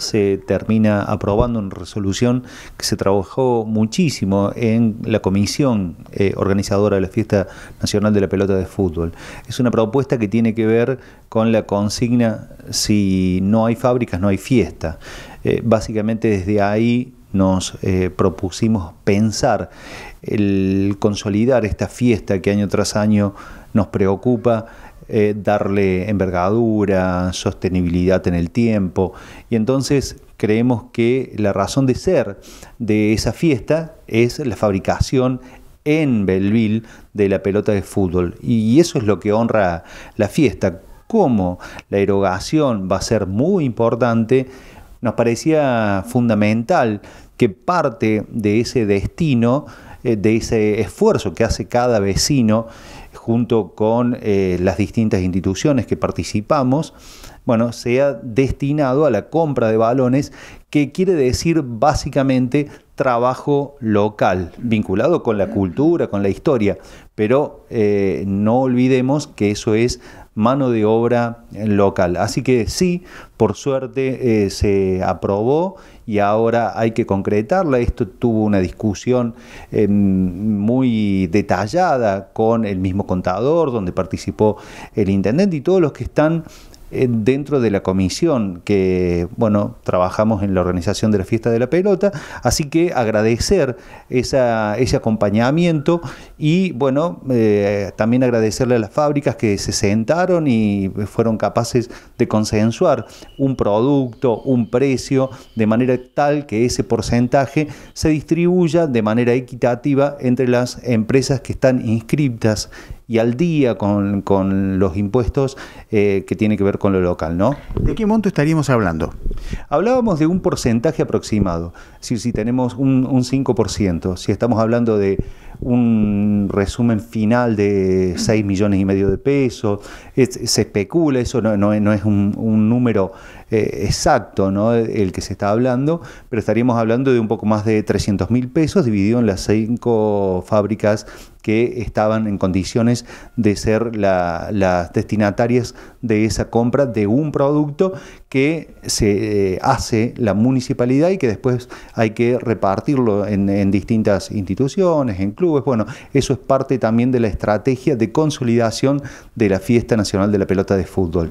se termina aprobando una resolución que se trabajó muchísimo en la comisión eh, organizadora de la Fiesta Nacional de la Pelota de Fútbol. Es una propuesta que tiene que ver con la consigna si no hay fábricas, no hay fiesta. Eh, básicamente desde ahí nos eh, propusimos pensar el consolidar esta fiesta que año tras año nos preocupa eh, darle envergadura, sostenibilidad en el tiempo. Y entonces creemos que la razón de ser de esa fiesta es la fabricación en Belleville de la pelota de fútbol. Y eso es lo que honra la fiesta. Como la erogación va a ser muy importante, nos parecía fundamental que parte de ese destino, eh, de ese esfuerzo que hace cada vecino, junto con eh, las distintas instituciones que participamos, bueno, sea destinado a la compra de balones, que quiere decir básicamente trabajo local, vinculado con la cultura, con la historia, pero eh, no olvidemos que eso es mano de obra local. Así que sí, por suerte eh, se aprobó y ahora hay que concretarla. Esto tuvo una discusión eh, muy detallada con el mismo contador, donde participó el intendente y todos los que están dentro de la comisión que, bueno, trabajamos en la organización de la fiesta de la pelota, así que agradecer ese acompañamiento y, bueno, eh, también agradecerle a las fábricas que se sentaron y fueron capaces de consensuar un producto, un precio, de manera tal que ese porcentaje se distribuya de manera equitativa entre las empresas que están inscritas y al día con, con los impuestos eh, que tiene que ver con lo local, ¿no? ¿De qué monto estaríamos hablando? Hablábamos de un porcentaje aproximado, si, tenemos un, un 5%, si estamos hablando de un resumen final de 6 millones y medio de pesos, se especula, eso no, es un, número eh, exacto el que se está hablando, pero estaríamos hablando de un poco más de 300 mil pesos dividido en las cinco fábricas que estaban en condiciones de ser las destinatarias de esa compra de un producto que se eh, hace la municipalidad y que después hay que repartirlo en, distintas instituciones, en clubes. Bueno, eso es parte también de la estrategia de consolidación de la Fiesta Nacional de la Pelota de Fútbol.